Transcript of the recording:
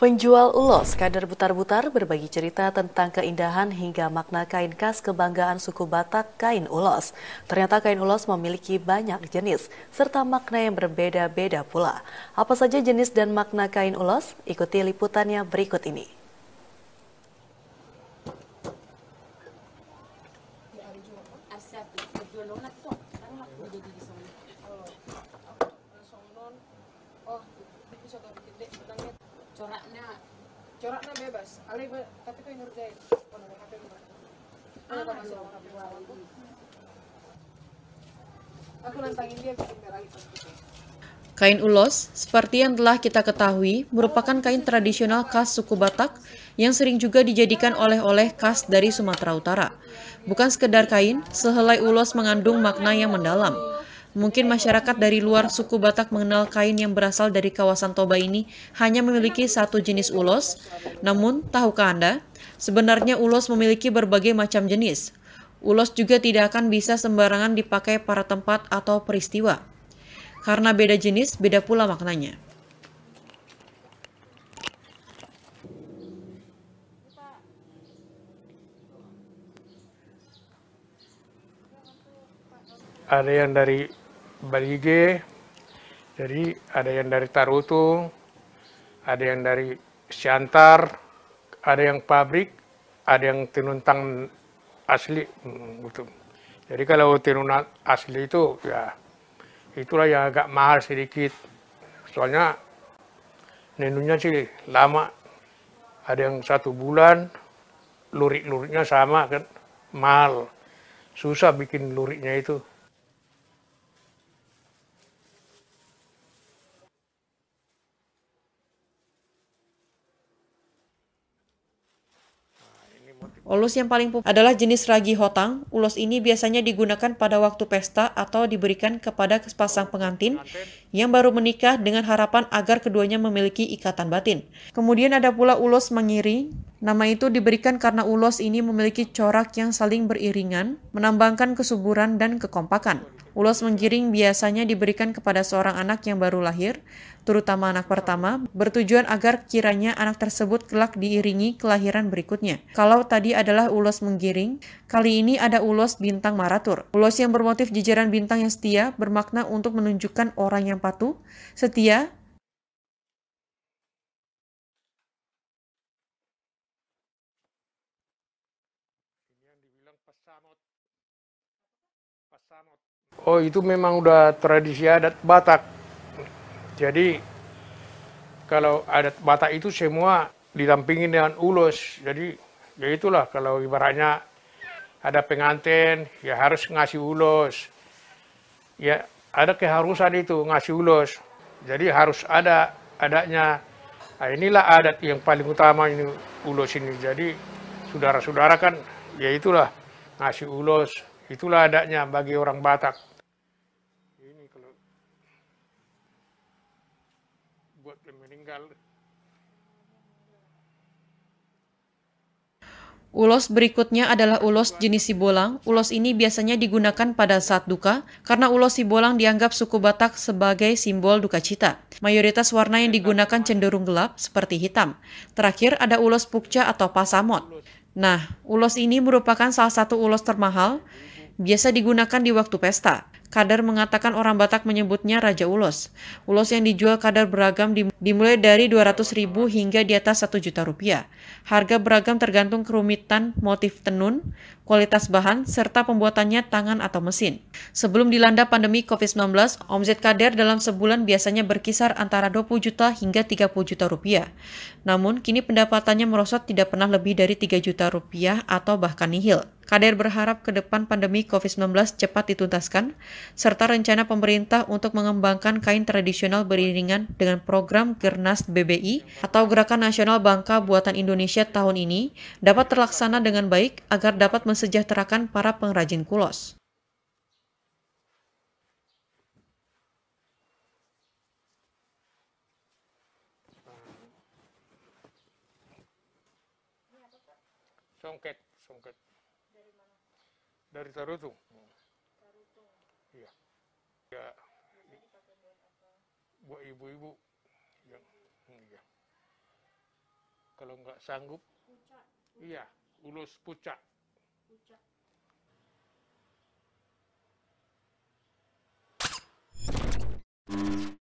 Penjual ulos kader butar-butar berbagi cerita tentang keindahan hingga makna kain khas kebanggaan suku Batak kain ulos. Ternyata kain ulos memiliki banyak jenis serta makna yang berbeda-beda pula. Apa saja jenis dan makna kain ulos? Ikuti liputannya berikut ini. Oh, coraknya coraknya bebas Ali be, tapi kau yang ngerjain kalau ah. aku nantangin dia bikin merah Kain ulos, seperti yang telah kita ketahui, merupakan kain tradisional khas suku Batak yang sering juga dijadikan oleh-oleh khas dari Sumatera Utara. Bukan sekedar kain, sehelai ulos mengandung makna yang mendalam, Mungkin masyarakat dari luar suku Batak mengenal kain yang berasal dari kawasan Toba ini hanya memiliki satu jenis ulos. Namun, tahukah Anda, sebenarnya ulos memiliki berbagai macam jenis. Ulos juga tidak akan bisa sembarangan dipakai para tempat atau peristiwa. Karena beda jenis, beda pula maknanya. Ada yang dari Balige. Jadi ada yang dari Tarutung, ada yang dari Siantar, ada yang pabrik, ada yang tenuntang asli hmm, gitu. Jadi kalau tenun asli itu ya itulah yang agak mahal sedikit. Soalnya nenunya sih lama. Ada yang satu bulan, lurik-luriknya sama kan, mahal. Susah bikin luriknya itu. Ulos yang paling populer adalah jenis ragi hotang. Ulos ini biasanya digunakan pada waktu pesta atau diberikan kepada sepasang pengantin yang baru menikah dengan harapan agar keduanya memiliki ikatan batin. Kemudian ada pula ulos mengiri. Nama itu diberikan karena ulos ini memiliki corak yang saling beriringan, menambangkan kesuburan dan kekompakan. Ulos menggiring biasanya diberikan kepada seorang anak yang baru lahir, terutama anak pertama, bertujuan agar kiranya anak tersebut kelak diiringi kelahiran berikutnya. Kalau tadi adalah ulos menggiring, kali ini ada ulos bintang maratur. Ulos yang bermotif jajaran bintang yang setia bermakna untuk menunjukkan orang yang patuh, setia, Oh itu memang udah tradisi adat Batak. Jadi kalau adat Batak itu semua didampingin dengan ulos. Jadi ya itulah kalau ibaratnya ada pengantin ya harus ngasih ulos. Ya ada keharusan itu ngasih ulos. Jadi harus ada adatnya. Nah, inilah adat yang paling utama ini ulos ini. Jadi saudara-saudara kan ya itulah nasi ulos, itulah adanya bagi orang Batak. Ini kalau buat yang meninggal. Ulos berikutnya adalah ulos jenis sibolang. Ulos ini biasanya digunakan pada saat duka, karena ulos sibolang dianggap suku Batak sebagai simbol duka cita. Mayoritas warna yang digunakan cenderung gelap, seperti hitam. Terakhir ada ulos pukca atau pasamot. Nah, ulos ini merupakan salah satu ulos termahal, biasa digunakan di waktu pesta. Kadar mengatakan orang Batak menyebutnya Raja Ulos. Ulos yang dijual kadar beragam dimulai dari 200 ribu hingga di atas 1 juta rupiah. Harga beragam tergantung kerumitan motif tenun, kualitas bahan, serta pembuatannya tangan atau mesin. Sebelum dilanda pandemi COVID-19, omzet kadar dalam sebulan biasanya berkisar antara 20 juta hingga 30 juta rupiah. Namun, kini pendapatannya merosot tidak pernah lebih dari 3 juta rupiah atau bahkan nihil. Kader berharap ke depan pandemi COVID-19 cepat dituntaskan, serta rencana pemerintah untuk mengembangkan kain tradisional beriringan dengan program Gernas BBI atau Gerakan Nasional Bangka Buatan Indonesia tahun ini dapat terlaksana dengan baik agar dapat mensejahterakan para pengrajin kulos. songket songket dari Tarutung. Tarutung. Iya. Ya. Buat ibu-ibu yang iya. Kalau nggak sanggup, pucat. iya, ulus pucat. Pucat.